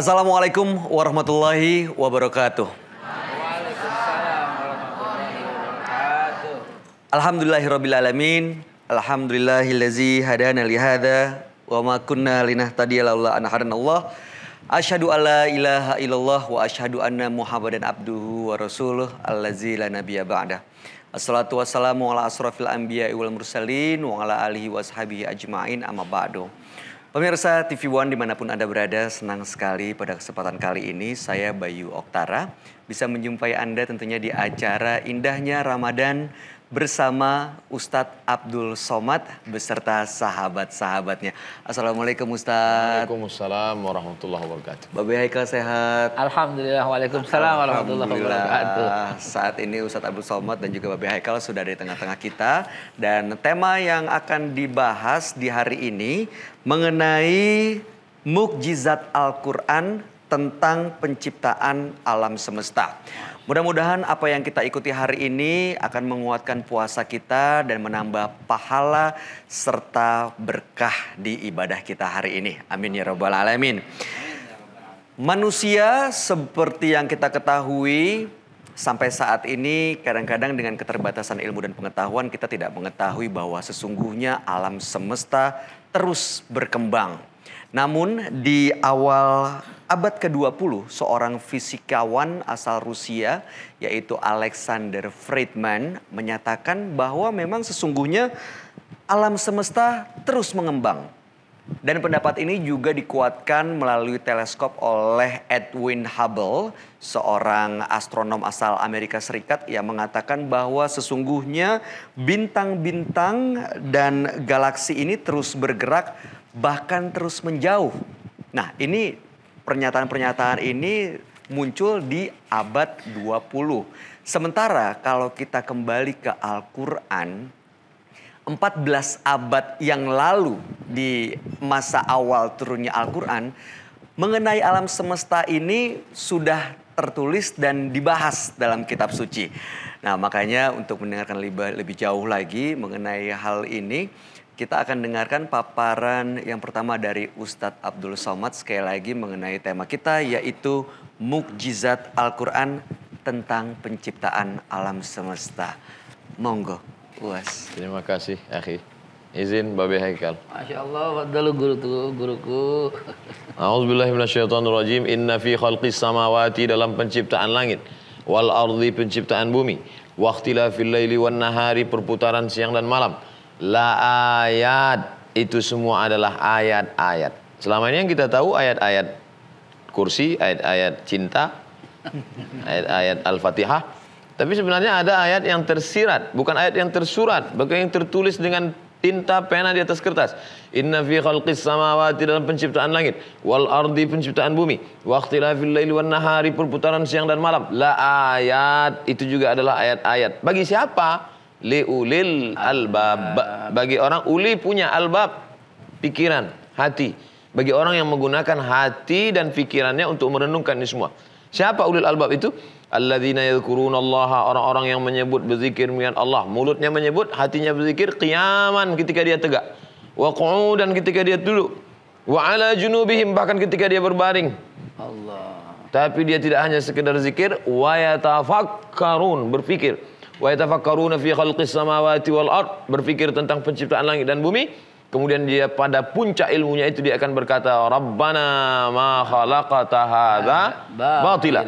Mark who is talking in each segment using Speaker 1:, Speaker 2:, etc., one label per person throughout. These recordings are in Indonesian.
Speaker 1: Assalamualaikum warahmatullahi wabarakatuh. Alhamdulillahirrabbilalamin Alhamdulillahillazi hadana lihada Wa ma kunna linahtadiya laula an hadana Allah Asyhadu alla ilaha illallah wa asyhadu anna Muhammadan abduhu wa rasuluh allazi la nabiyya ba'da. Assalatu wassalamu ala asrafil anbiya'i wal mursalin wa ala alihi washabihi ajmain amma ba'du. Pemirsa TV One dimanapun Anda berada, senang sekali pada kesempatan kali ini saya Bayu Oktara bisa menjumpai Anda tentunya di acara indahnya Ramadan bersama Ustadz Abdul Somad beserta sahabat-sahabatnya. Assalamualaikum Ustadz. Waalaikumsalam warahmatullahi wabarakatuh. Babi Haikal sehat. Alhamdulillah, waalaikumsalam warahmatullahi wabarakatuh. Saat ini Ustadz Abdul Somad dan juga Babi Haikal sudah di tengah-tengah kita. Dan tema yang akan dibahas di hari ini mengenai mukjizat Al-Quran tentang penciptaan alam semesta. Mudah-mudahan apa yang kita ikuti hari ini akan menguatkan puasa kita dan menambah pahala serta berkah di ibadah kita hari ini. Amin ya rabbal alamin. Manusia seperti yang kita ketahui sampai saat ini kadang-kadang dengan keterbatasan ilmu dan pengetahuan kita tidak mengetahui bahwa sesungguhnya alam semesta terus berkembang. Namun di awal abad ke-20, seorang fisikawan asal Rusia yaitu Alexander Friedman menyatakan bahwa memang sesungguhnya alam semesta terus mengembang. Dan pendapat ini juga dikuatkan melalui teleskop oleh Edwin Hubble, seorang astronom asal Amerika Serikat yang mengatakan bahwa sesungguhnya bintang-bintang dan galaksi ini terus bergerak bahkan terus menjauh. Nah, ini pernyataan-pernyataan ini muncul di abad 20. Sementara kalau kita kembali ke Al-Qur'an 14 abad yang lalu di masa awal turunnya Al-Qur'an mengenai alam semesta ini sudah tertulis dan dibahas dalam kitab suci. Nah, makanya untuk mendengarkan lebih, lebih jauh lagi mengenai hal ini kita akan dengarkan paparan yang pertama dari Ustadz Abdul Somad sekali lagi mengenai tema kita yaitu mukjizat Al-Quran tentang penciptaan alam semesta. Monggo, uas. Terima kasih, akhi. Izin Babi Haikal.
Speaker 2: Masya Allah, wadalu tu, guruku.
Speaker 3: A'udzubillahiminasyaitonirrojim, inna fi khalqis samawati dalam penciptaan langit. Wal ardi penciptaan bumi. Waktila fil laili wan nahari perputaran siang dan malam La ayat itu semua adalah ayat-ayat. Selama ini yang kita tahu ayat-ayat kursi, ayat-ayat cinta, ayat-ayat Al-Fatihah. Tapi sebenarnya ada ayat yang tersirat, bukan ayat yang tersurat, bahkan yang tertulis dengan tinta pena di atas kertas. Inna fi khalqis samawati dalam penciptaan langit wal ardi penciptaan bumi wa ikhtilafil laili wan nahari perputaran siang dan malam. La ayat itu juga adalah ayat-ayat. Bagi siapa? liulil albab bagi orang uli punya albab pikiran hati bagi orang yang menggunakan hati dan pikirannya untuk merenungkan ini semua siapa ulil albab itu alladzina yadhkurunallaha orang-orang yang menyebut berzikir mian Allah mulutnya menyebut hatinya berzikir qiyaman ketika dia tegak wa dan ketika dia duduk wa ala junubihim bahkan ketika dia berbaring Allah tapi dia tidak hanya sekedar zikir wa yatafakkarun berpikir wa yatafakkaruna fi khalqis samawati wal ard, berpikir tentang penciptaan langit dan bumi, kemudian dia pada puncak ilmunya itu dia akan berkata, "Rabbana ma khalaqata hadza
Speaker 2: batila."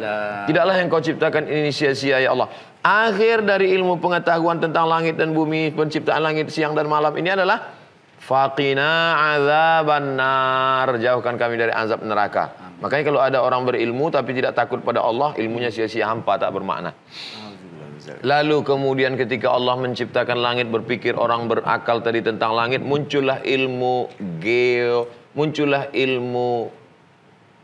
Speaker 3: Tidaklah yang kau ciptakan ini sia-sia ya Allah. Akhir dari ilmu pengetahuan tentang langit dan bumi, penciptaan langit siang dan malam ini adalah Fakina azaban nar. Jauhkan kami dari azab neraka. Makanya kalau ada orang berilmu tapi tidak takut pada Allah, ilmunya sia-sia hampa tak bermakna. Amin. Lalu kemudian ketika Allah menciptakan langit berpikir orang berakal tadi tentang langit muncullah ilmu geo, muncullah ilmu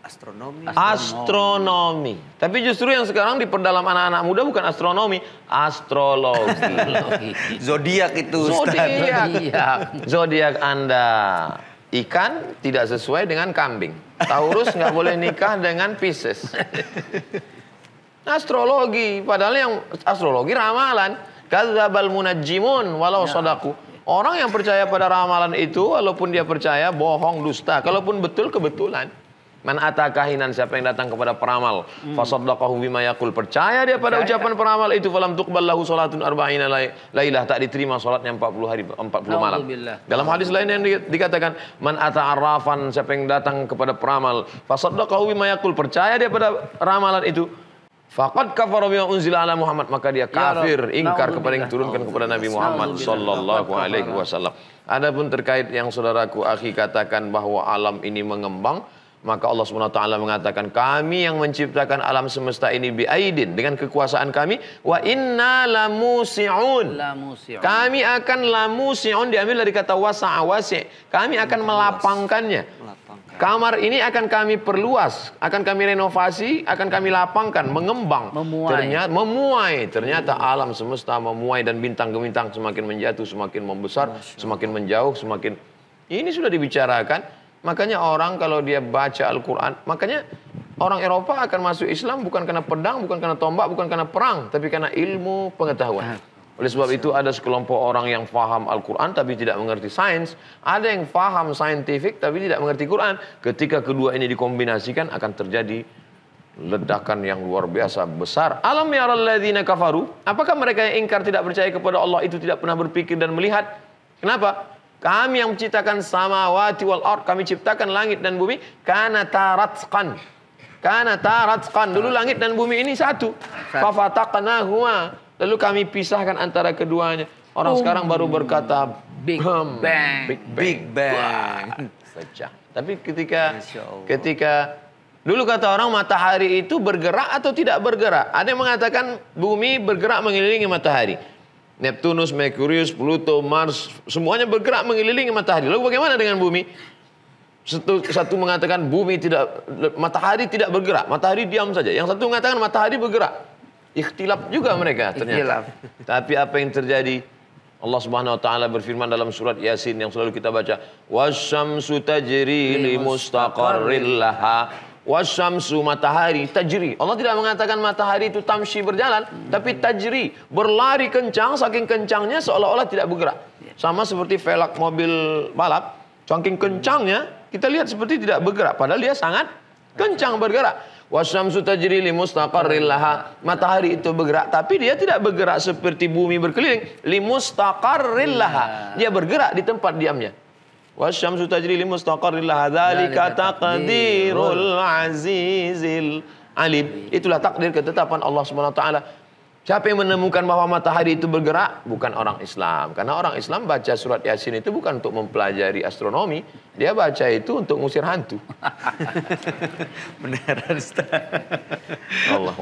Speaker 3: astronomi. Astronomi. Tapi justru yang sekarang diperdalam anak-anak muda bukan astronomi, astrologi.
Speaker 1: Zodiak itu. Zodiak.
Speaker 3: Zodiak Anda. Ikan tidak sesuai dengan kambing. Taurus nggak boleh nikah dengan Pisces. Astrologi, padahal yang astrologi ramalan. Kadzabal munajjimun walau ya. Orang yang percaya pada ramalan itu walaupun dia percaya bohong dusta, kalaupun betul kebetulan. Man atakahinan siapa yang datang kepada peramal hmm. fasaddaqahu bima yaqul percaya dia pada ucapan peramal itu falam tuqbal lahu salatun arba'ina lailah tak diterima salatnya 40 hari 40 malam. Dalam hadis lain yang dikatakan man ata'arrafan siapa yang datang kepada peramal fasaddaqahu bima yaqul percaya dia pada ramalan itu Fakat kafar bima unzila ala Muhammad maka dia ya kafir, ingkar kepada yang turunkan kepada Nabi Muhammad sallallahu alaihi wasallam. Adapun terkait yang saudaraku akhi katakan bahwa alam ini mengembang, maka Allah Subhanahu wa taala mengatakan kami yang menciptakan alam semesta ini biaidin dengan kekuasaan kami wa inna lamusiun. Kami akan lamusiun diambil dari kata wasa'a wasi. Kami akan melapangkannya. Kamar ini akan kami perluas, akan kami renovasi, akan kami lapangkan, mengembang. Memuai. Ternyata memuai. Ternyata hmm. alam semesta memuai dan bintang ke bintang semakin menjatuh, semakin membesar, semakin menjauh, semakin ini sudah dibicarakan. Makanya orang kalau dia baca Al-Qur'an, makanya orang Eropa akan masuk Islam bukan karena pedang, bukan karena tombak, bukan karena perang, tapi karena ilmu pengetahuan. Ah. Oleh sebab itu ada sekelompok orang yang faham Al-Quran tapi tidak mengerti sains. Ada yang faham saintifik tapi tidak mengerti Quran. Ketika kedua ini dikombinasikan akan terjadi ledakan yang luar biasa besar. Alam yaralladzina kafaru. Apakah mereka yang ingkar tidak percaya kepada Allah itu tidak pernah berpikir dan melihat? Kenapa? Kami yang menciptakan samawati wal ard, kami ciptakan langit dan bumi karena taratskan, Karena taratkan. Dulu langit dan bumi ini satu. Fafataqnahuma Lalu kami pisahkan antara keduanya. Orang oh. sekarang baru berkata Big hmm, Bang. Big Bang. Big Bang. Pecah. Tapi ketika ketika dulu kata orang matahari itu bergerak atau tidak bergerak. Ada yang mengatakan bumi bergerak mengelilingi matahari. Neptunus, Merkurius, Pluto, Mars, semuanya bergerak mengelilingi matahari. Lalu bagaimana dengan bumi? Satu, satu mengatakan bumi tidak matahari tidak bergerak, matahari diam saja. Yang satu mengatakan matahari bergerak. Ikhtilaf juga mereka ternyata. Ikhtilaf. Tapi apa yang terjadi? Allah Subhanahu wa taala berfirman dalam surat Yasin yang selalu kita baca, "Wasyamsu tajri li mustaqarril laha." Wasyamsu matahari tajri. Allah tidak mengatakan matahari itu tamshi berjalan, hmm. tapi tajri berlari kencang saking kencangnya seolah-olah tidak bergerak. Sama seperti velg mobil balap, saking kencangnya kita lihat seperti tidak bergerak padahal dia sangat kencang bergerak. wasyamsu tajri li mustaqarrin laha matahari itu bergerak tapi dia tidak bergerak seperti bumi berkeliling li mustaqarrin laha dia bergerak di tempat diamnya wasyamsu tajri li mustaqarrin laha dzalika taqdirul azizil alim itulah takdir ketetapan Allah Subhanahu wa taala Siapa yang menemukan bahwa matahari itu bergerak? Bukan orang Islam. Karena orang Islam baca surat Yasin itu bukan untuk mempelajari astronomi. Dia baca itu untuk mengusir hantu.
Speaker 1: Benar, Allah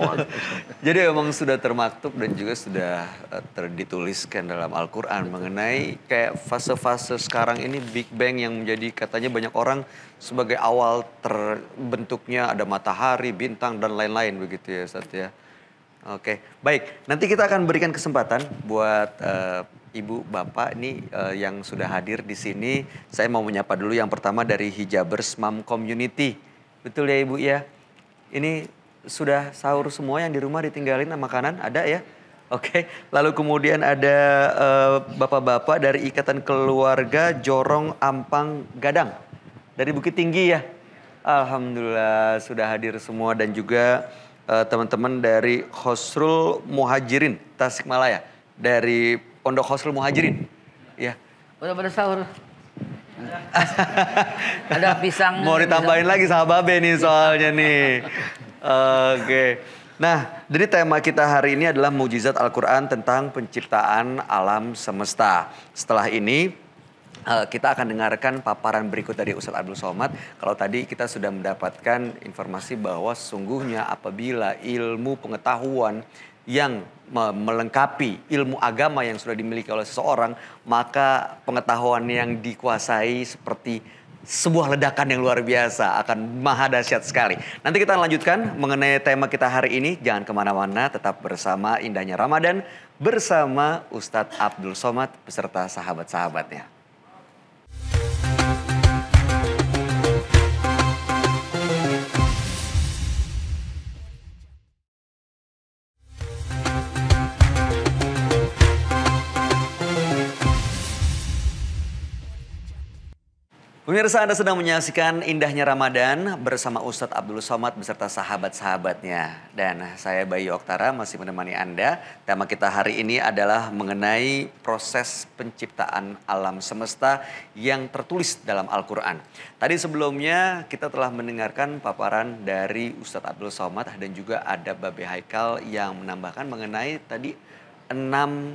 Speaker 1: Jadi memang sudah termaktub dan juga sudah eh, terdituliskan dalam Al-Quran mengenai kayak fase-fase sekarang ini Big Bang yang menjadi katanya banyak orang sebagai awal terbentuknya ada matahari, bintang, dan lain-lain begitu ya Ustaz ya. Oke, baik. Nanti kita akan berikan kesempatan buat uh, Ibu, Bapak ini uh, eh, yang sudah hadir di sini. Saya mau menyapa dulu yang pertama dari Hijabers Mom Community. Betul ya Ibu ya? Ini sudah sahur semua yang di rumah ditinggalin sama makanan ada ya? Oke, lalu kemudian ada eh, bapak-bapak uh, dari Ikatan Keluarga Jorong Ampang Gadang dari Bukit Tinggi ya. Alhamdulillah sudah hadir semua dan juga Eh, teman-teman uh, dari Khosrul Muhajirin Tasikmalaya dari Pondok Khosrul Muhajirin. Ya.
Speaker 2: Udah pada sahur. Ada pisang. Mau ditambahin
Speaker 1: pisang. lagi sama Babe nih soalnya nih. Oke. Okay. Nah, jadi tema kita hari ini adalah mujizat Al-Quran tentang penciptaan alam semesta. Setelah ini Eh, kita akan dengarkan paparan berikut dari Ustadz Abdul Somad. Kalau tadi kita sudah mendapatkan informasi bahwa sesungguhnya apabila ilmu pengetahuan yang melengkapi ilmu agama yang sudah dimiliki oleh seseorang, maka pengetahuan yang dikuasai seperti sebuah ledakan yang luar biasa akan maha dahsyat sekali. Nanti kita lanjutkan mengenai tema kita hari ini. Jangan kemana-mana, tetap bersama indahnya Ramadan bersama Ustadz Abdul Somad beserta sahabat-sahabatnya. Pemirsa Anda sedang menyaksikan indahnya Ramadan bersama Ustadz Abdul Somad beserta sahabat-sahabatnya. Dan saya Bayu Oktara masih menemani Anda. Tema kita hari ini adalah mengenai proses penciptaan alam semesta yang tertulis dalam Al-Quran. Tadi sebelumnya kita telah mendengarkan paparan dari Ustadz Abdul Somad dan juga ada Babe Haikal yang menambahkan mengenai tadi enam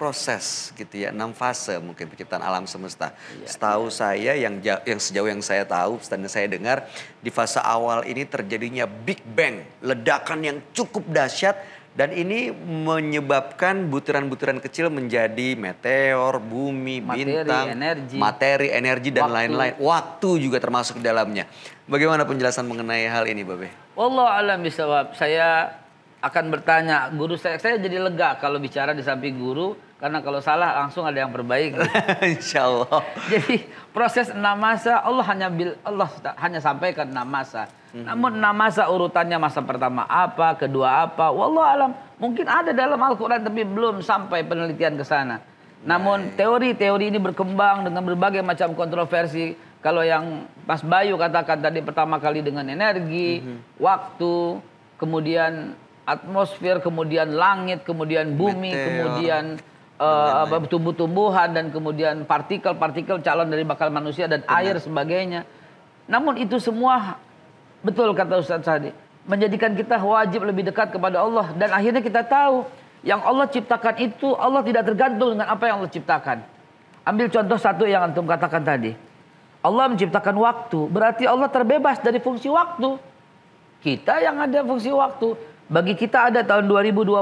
Speaker 1: proses gitu ya enam fase mungkin penciptaan alam semesta. Ya, Setahu ya. saya yang jauh, yang sejauh yang saya tahu, dan saya dengar di fase awal ini terjadinya Big Bang, ledakan yang cukup dahsyat dan ini menyebabkan butiran-butiran kecil menjadi meteor, bumi, materi, bintang, energi, materi, energi dan lain-lain. Waktu. Waktu juga termasuk di dalamnya. Bagaimana penjelasan mengenai hal ini, Babe?
Speaker 2: Allah alam bisawab. Saya akan bertanya guru saya saya jadi lega kalau bicara di samping guru karena kalau salah langsung ada yang perbaiki.
Speaker 1: Insya Allah. Jadi
Speaker 2: proses enam masa Allah hanya bil Allah hanya sampaikan enam masa. hmm Namun enam masa urutannya masa pertama apa, kedua apa, wallah alam mungkin ada dalam Al-Quran tapi belum sampai penelitian ke sana. Namun nah, iya. teori-teori ini berkembang dengan berbagai macam kontroversi. Kalau yang Mas Bayu katakan tadi pertama kali dengan energi, mm-hmm. waktu, kemudian atmosfer, kemudian langit, kemudian bumi, Meteor. kemudian uh, tumbuh-tumbuhan dan kemudian partikel-partikel calon dari bakal manusia dan Benar. air sebagainya. Namun itu semua betul kata Ustaz Sadi menjadikan kita wajib lebih dekat kepada Allah dan akhirnya kita tahu yang Allah ciptakan itu Allah tidak tergantung dengan apa yang Allah ciptakan. Ambil contoh satu yang antum katakan tadi. Allah menciptakan waktu, berarti Allah terbebas dari fungsi waktu. Kita yang ada fungsi waktu. Bagi kita ada tahun 2020,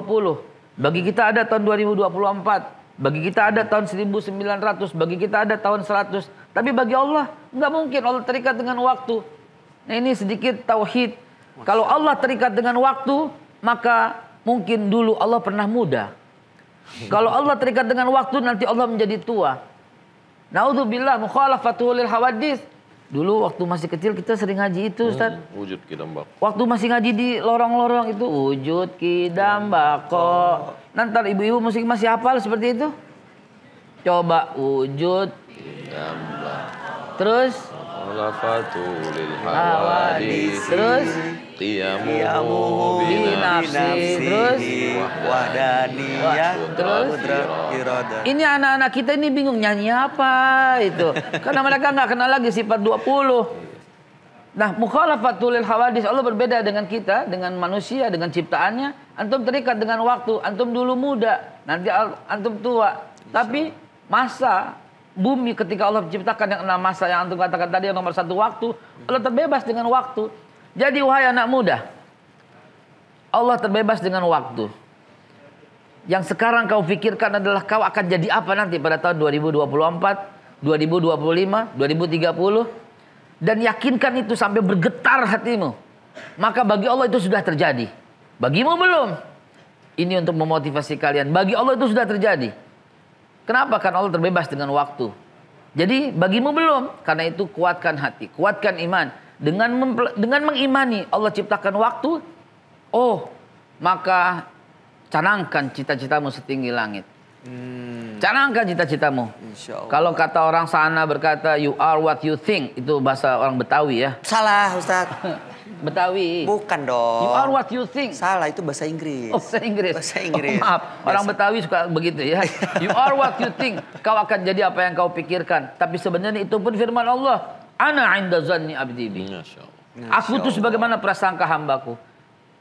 Speaker 2: bagi kita ada tahun 2024, bagi kita ada tahun 1900, bagi kita ada tahun 100. Tapi bagi Allah nggak mungkin Allah terikat dengan waktu. Nah ini sedikit tauhid. Kalau Allah terikat dengan waktu, maka mungkin dulu Allah pernah muda. Kalau Allah terikat dengan waktu, nanti Allah menjadi tua. Naudzubillah mukhalafatul hawadis Dulu waktu masih kecil kita sering ngaji itu hmm, Ustaz.
Speaker 3: Hmm, wujud kidambak.
Speaker 2: Waktu masih ngaji di lorong-lorong itu wujud kidambak kok. Nanti ibu-ibu musik masih hafal seperti itu. Coba wujud kidambak. Terus
Speaker 3: mu'lafatu lil hawadis terus qiyamuhu bi nafsi terus wahdaniyah terus
Speaker 2: ini anak-anak kita ini bingung nyanyi apa itu karena mereka nggak kenal lagi sifat 20 Nah, mukhalafatul lil hawadis Allah berbeda dengan kita, dengan manusia, dengan ciptaannya. Antum terikat dengan waktu, antum dulu muda, nanti antum tua. Tapi masa bumi ketika Allah ciptakan yang enam masa yang antum katakan tadi yang nomor satu waktu, Allah terbebas dengan waktu. Jadi wahai anak muda, Allah terbebas dengan waktu. Yang sekarang kau pikirkan adalah kau akan jadi apa nanti pada tahun 2024, 2025, 2030. Dan yakinkan itu sampai bergetar hatimu. Maka bagi Allah itu sudah terjadi. Bagimu belum. Ini untuk memotivasi kalian. Bagi Allah itu sudah terjadi. Kenapa? Karena Allah terbebas dengan waktu. Jadi bagimu belum, karena itu kuatkan hati, kuatkan iman. Dengan dengan mengimani Allah ciptakan waktu, oh maka canangkan cita-citamu setinggi langit. Hmm. Canangkan cita-citamu. Kalau kata orang sana berkata you are what you think, itu bahasa orang Betawi ya. Salah Ustaz. Betawi. Bukan dong. You are what you think. Salah itu bahasa Inggris. Oh, bahasa Inggris. Bahasa Inggris. Oh, maaf, bahasa. orang Betawi suka begitu ya. you are what you think. Kau akan jadi apa yang kau pikirkan. Tapi sebenarnya itu pun firman Allah. Ana inda zanni abdi bi. Aku tuh sebagaimana prasangka hambaku.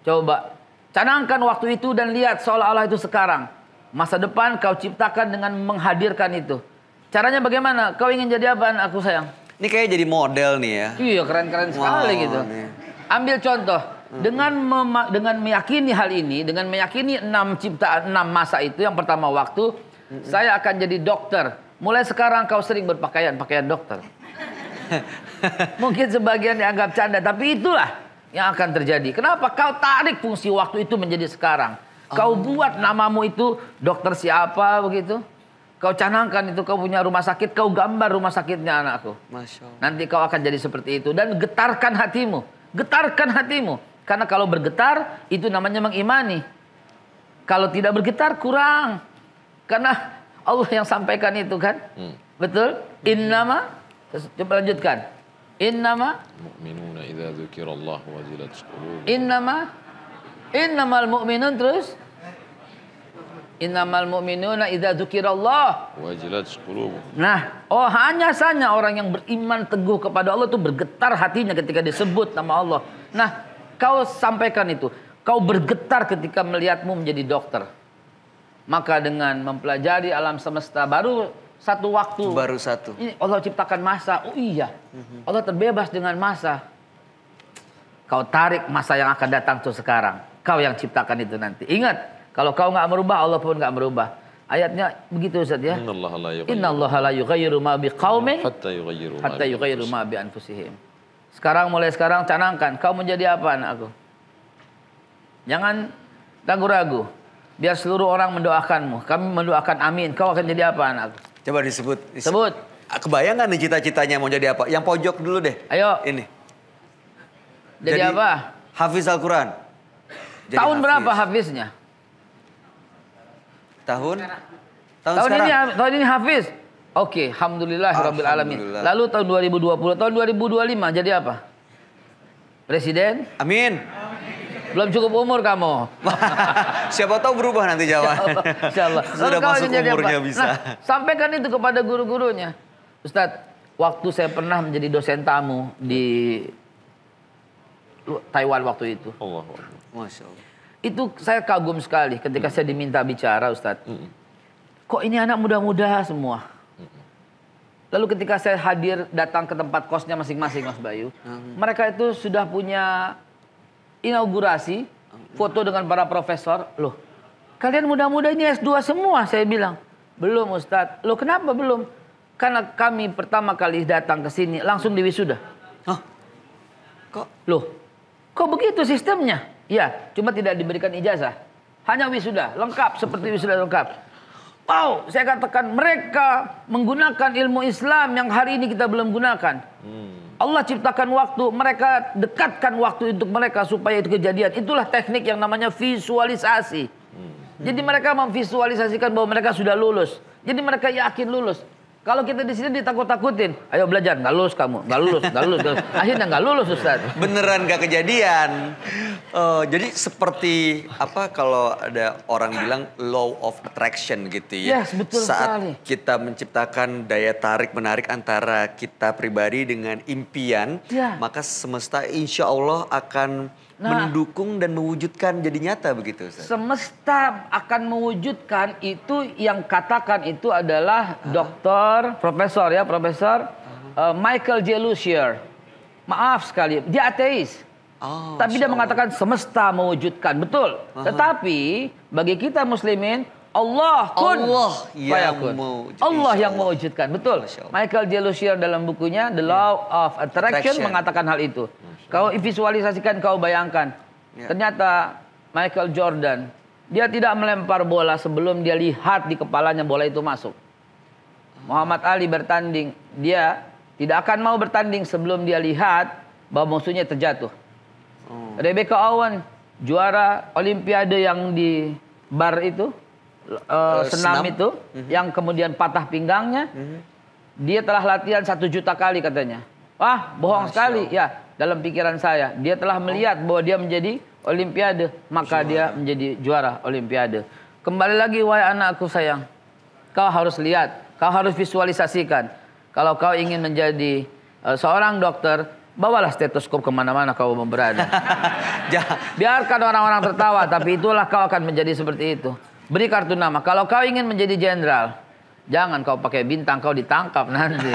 Speaker 2: Coba canangkan waktu itu dan lihat seolah-olah itu sekarang. Masa depan kau ciptakan dengan menghadirkan itu. Caranya bagaimana? Kau ingin jadi apa, aku sayang?
Speaker 1: Ini kayak jadi model nih ya.
Speaker 2: Iya, keren-keren sekali wow, gitu. Nih. Ambil contoh dengan mem dengan meyakini hal ini, dengan meyakini enam ciptaan enam masa itu yang pertama waktu, saya akan jadi dokter. Mulai sekarang kau sering berpakaian pakaian dokter. Mungkin sebagian dianggap canda, tapi itulah yang akan terjadi. Kenapa kau tarik fungsi waktu itu menjadi sekarang? Kau oh. buat namamu itu dokter siapa begitu? Kau canangkan itu kau punya rumah sakit, kau gambar rumah sakitnya anakku. Masya Allah. Nanti kau akan jadi seperti itu dan getarkan hatimu. Getarkan hatimu. Karena kalau bergetar itu namanya mengimani. Kalau tidak bergetar kurang. Karena Allah yang sampaikan itu kan. Hmm. Betul? Hmm. nama Coba lanjutkan. Innama.
Speaker 3: Mu'minuna idha nama wajilat
Speaker 2: nama al mu'minun terus. Innamal mu'minuna idza dzukirallah wajilat Nah, oh hanya saja orang yang beriman teguh kepada Allah itu bergetar hatinya ketika disebut nama Allah. Nah, kau sampaikan itu. Kau bergetar ketika melihatmu menjadi dokter. Maka dengan mempelajari alam semesta baru satu waktu. Baru satu. Ini Allah ciptakan masa. Oh iya. Mhm. Allah terbebas dengan masa. Kau tarik masa yang akan datang tuh sekarang. Kau yang ciptakan itu nanti. Ingat, kalau kau nggak merubah, Allah pun nggak merubah. Ayatnya begitu Ustaz ya. Inna Allah la yughayyiru ma qaumin hatta yughayyiru ma bi anfusihim. Sekarang mulai sekarang canangkan kau menjadi apa anak aku? Jangan ragu-ragu. Biar seluruh orang mendoakanmu. Kami mendoakan amin. Kau
Speaker 1: akan jadi apa anakku? Coba disebut. Sebut. Ah, kebayang nih cita-citanya mau jadi apa? Yang pojok dulu deh. Ayo. Ini. Jadi, jadi apa? Hafiz Al-Quran.
Speaker 2: Tahun hafiz. berapa hafiznya? Tahun? Tahun, tahun ini tahun ini Hafiz. Oke, okay. alhamdulillah alamin. Lalu tahun 2020, tahun 2025 jadi apa? Presiden? Amin. Belum cukup
Speaker 1: umur kamu. Siapa tahu berubah nanti jawab Insyaallah. Sudah Lalu masuk umurnya apa? bisa. Nah,
Speaker 2: sampaikan itu kepada guru-gurunya. Ustadz, waktu saya pernah menjadi dosen tamu di Taiwan waktu itu. Allah. Masya Allah. Itu saya kagum sekali ketika saya diminta bicara Ustadz. Kok ini anak muda-muda semua? Lalu ketika saya hadir datang ke tempat kosnya masing-masing Mas Bayu, mereka itu sudah punya inaugurasi foto dengan para profesor. Loh, kalian muda-muda ini S2 semua saya bilang. Belum Ustadz. Loh kenapa belum? Karena kami pertama kali datang ke sini langsung diwisuda. Hah? Kok? Loh, kok begitu sistemnya? Iya, cuma tidak diberikan ijazah. Hanya wisuda, lengkap seperti wisuda lengkap. Wow, saya katakan mereka menggunakan ilmu Islam yang hari ini kita belum gunakan. Hmm. Allah ciptakan waktu, mereka dekatkan waktu untuk mereka supaya itu kejadian. Itulah teknik yang namanya visualisasi. Hmm. Jadi mereka memvisualisasikan bahwa mereka sudah lulus. Jadi mereka yakin lulus. Kalau kita di sini ditakut-takutin, ayo belajar, nggak lulus kamu,
Speaker 1: nggak lulus, nggak lulus, lulus, akhirnya nggak lulus Ustaz. Beneran nggak kejadian. Uh, jadi seperti apa kalau ada orang bilang law of attraction gitu ya. Yes, betul Saat sekali. kita menciptakan daya tarik menarik antara kita pribadi dengan impian, yeah. maka semesta insya Allah akan nah, mendukung dan mewujudkan jadi nyata begitu Ustaz.
Speaker 2: Semesta akan mewujudkan itu yang katakan itu adalah uh. dokter profesor ya profesor uh. uh, Michael J. Lucier. Maaf sekali, dia ateis. Oh, Tapi dia mengatakan semesta mewujudkan, betul. Uh -huh. Tetapi bagi kita muslimin Allah kun Allah yang kun. Allah yang mewujudkan, betul. Michael J. Lucier dalam bukunya The Law yeah. of Attraction, Attraction mengatakan hal itu. Hmm. Kau visualisasikan, kau bayangkan. Ya. Ternyata Michael Jordan, dia tidak melempar bola sebelum dia lihat di kepalanya bola itu masuk. Muhammad Ali bertanding, dia tidak akan mau bertanding sebelum dia lihat bahwa musuhnya terjatuh. Oh. Rebecca Owen, juara Olimpiade yang di bar itu,
Speaker 4: uh, senam, senam itu,
Speaker 2: uh-huh. yang kemudian patah pinggangnya, uh-huh. dia telah latihan satu juta kali katanya. Wah, bohong Masya. sekali ya dalam pikiran saya. Dia telah oh. melihat bahwa dia menjadi olimpiade, maka dia menjadi juara olimpiade. Kembali lagi wahai anakku sayang. Kau harus lihat, kau harus visualisasikan. Kalau kau ingin menjadi uh, seorang dokter, bawalah stetoskop kemana-mana kau berada. Biarkan orang-orang tertawa, tapi itulah kau akan menjadi seperti itu. Beri kartu nama. Kalau kau ingin menjadi jenderal, Jangan kau pakai bintang kau ditangkap nanti.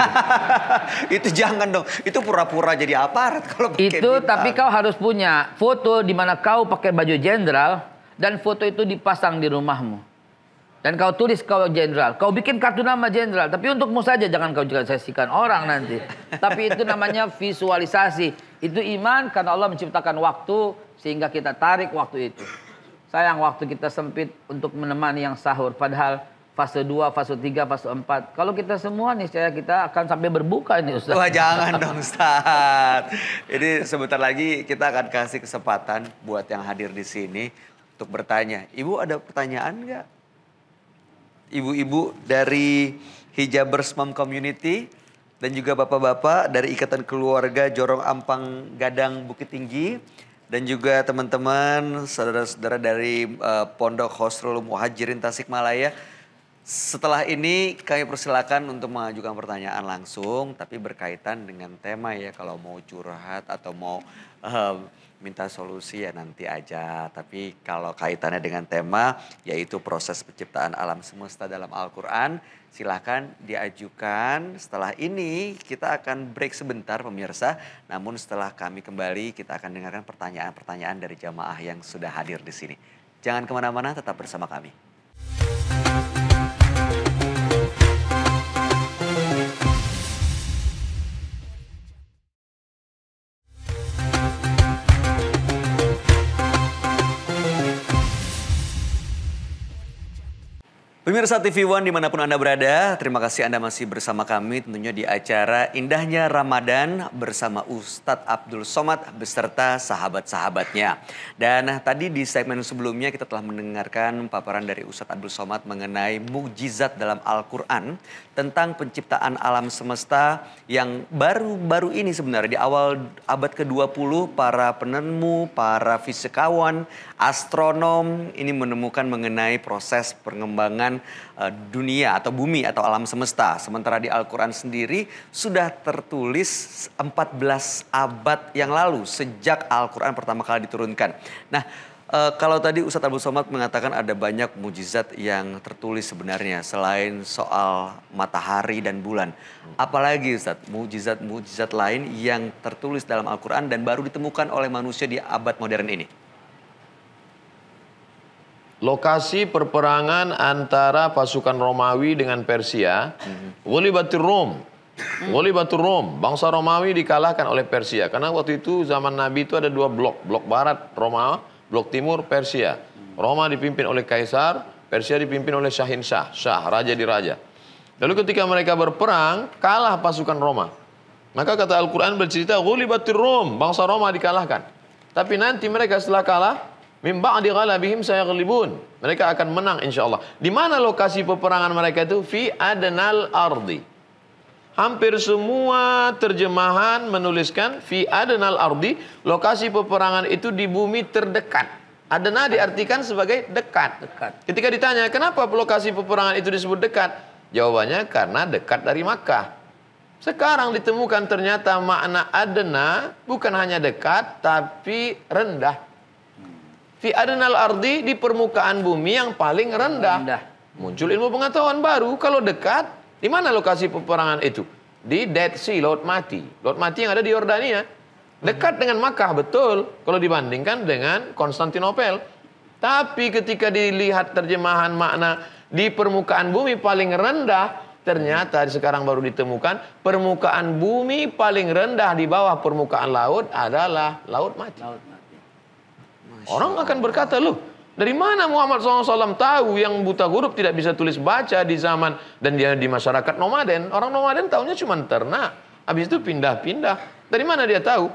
Speaker 1: itu jangan dong. Itu pura-pura jadi
Speaker 2: aparat kalau pakai Itu bintang. tapi kau harus punya foto di mana kau pakai baju jenderal dan foto itu dipasang di rumahmu. Dan kau tulis kau jenderal. Kau bikin kartu nama jenderal. Tapi untukmu saja jangan kau juga sesikan orang nanti. Tapi itu namanya visualisasi. Itu iman karena Allah menciptakan waktu sehingga kita tarik waktu itu. Sayang waktu kita sempit untuk menemani yang sahur. Padahal fase 2, fase 3, fase 4. Kalau kita semua nih saya kita akan sampai berbuka ini Ustaz. Wah jangan dong
Speaker 1: Ustaz. Jadi sebentar lagi kita akan kasih kesempatan buat yang hadir di sini untuk bertanya. Ibu ada pertanyaan nggak? Ibu-ibu dari Hijabers Mom Community dan juga bapak-bapak dari Ikatan Keluarga Jorong Ampang Gadang Bukit Tinggi dan juga teman-teman saudara-saudara dari uh, Pondok Hosrul Muhajirin Tasikmalaya setelah ini kami persilakan untuk mengajukan pertanyaan langsung, tapi berkaitan dengan tema ya. Kalau mau curhat atau mau uh, minta solusi ya nanti aja. Tapi kalau kaitannya dengan tema yaitu proses penciptaan alam semesta dalam Al-Quran, silahkan diajukan. Setelah ini kita akan break sebentar pemirsa. Namun setelah kami kembali kita akan dengarkan pertanyaan-pertanyaan dari jamaah yang sudah hadir di sini. Jangan kemana-mana, tetap bersama kami. Pemirsa TV One dimanapun Anda berada, terima kasih Anda masih bersama kami tentunya di acara Indahnya Ramadan bersama Ustadz Abdul Somad beserta sahabat-sahabatnya. Dan tadi di segmen sebelumnya kita telah mendengarkan paparan dari Ustadz Abdul Somad mengenai mukjizat dalam Al-Quran tentang penciptaan alam semesta yang baru-baru ini sebenarnya di awal abad ke-20 para penemu, para fisikawan, astronom ini menemukan mengenai proses pengembangan dengan uh, eh, dunia atau bumi atau alam semesta. Sementara di Al-Quran sendiri sudah tertulis 14 abad yang lalu sejak Al-Quran pertama kali diturunkan. Nah Uh, kalau tadi Ustadz Abu Somad mengatakan ada banyak mujizat yang tertulis sebenarnya selain soal matahari dan bulan. Apalagi Ustadz mujizat-mujizat lain yang tertulis dalam Al-Quran dan baru ditemukan oleh manusia di abad modern ini
Speaker 3: lokasi perperangan antara pasukan Romawi dengan Persia, Wali batu Rom, Wali batu Rom, bangsa Romawi dikalahkan oleh Persia. Karena waktu itu zaman Nabi itu ada dua blok, blok barat Roma, blok timur Persia. Roma dipimpin oleh Kaisar, Persia dipimpin oleh Syahin Shah, Shah, raja di raja. Lalu ketika mereka berperang, kalah pasukan Roma. Maka kata Al-Quran bercerita, Wali batu Rom, bangsa Roma dikalahkan. Tapi nanti mereka setelah kalah, Mim ba'di saya kelibun Mereka akan menang insyaallah. Di mana lokasi peperangan mereka itu? Fi adnal ardi. Hampir semua terjemahan menuliskan fi adnal ardi, lokasi peperangan itu di bumi terdekat. Adena diartikan sebagai dekat. dekat. Ketika ditanya kenapa lokasi peperangan itu disebut dekat? Jawabannya karena dekat dari Makkah. Sekarang ditemukan ternyata makna adena bukan hanya dekat tapi rendah. Fi adnal ardi di permukaan bumi yang paling rendah. rendah. Muncul ilmu pengetahuan baru kalau dekat di mana lokasi peperangan itu? Di Dead Sea, Laut Mati. Laut Mati yang ada di Yordania. Dekat dengan Makkah betul kalau dibandingkan dengan Konstantinopel. Tapi ketika dilihat terjemahan makna di permukaan bumi paling rendah Ternyata sekarang baru ditemukan permukaan bumi paling rendah di bawah permukaan laut adalah laut mati. Laut mati. Orang akan berkata, loh dari mana Muhammad SAW tahu yang buta huruf tidak bisa tulis baca di zaman dan dia di masyarakat nomaden. Orang nomaden tahunya cuma ternak. Habis itu pindah-pindah. Dari mana dia tahu?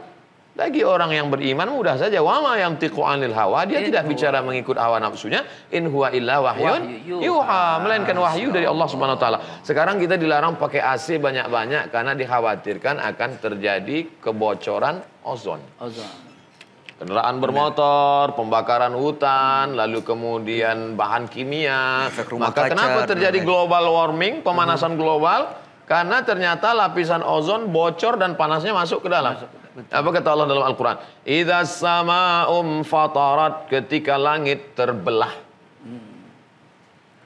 Speaker 3: Lagi orang yang beriman mudah saja. Wama yang tiku anil hawa. Dia tidak bicara mengikut hawa nafsunya. In huwa illa wahyun yuha. Melainkan wahyu dari Allah subhanahu wa ta'ala. Sekarang kita dilarang pakai AC banyak-banyak. Karena dikhawatirkan akan terjadi kebocoran ozon. Ozon kendaraan bermotor, pembakaran hutan, lalu kemudian bahan kimia. Maka kacar, kenapa terjadi global warming, pemanasan hmm. global? Karena ternyata lapisan ozon bocor dan panasnya masuk ke dalam. Apa kata Allah dalam Al-Quran? sama sama'um fatarat ketika langit terbelah.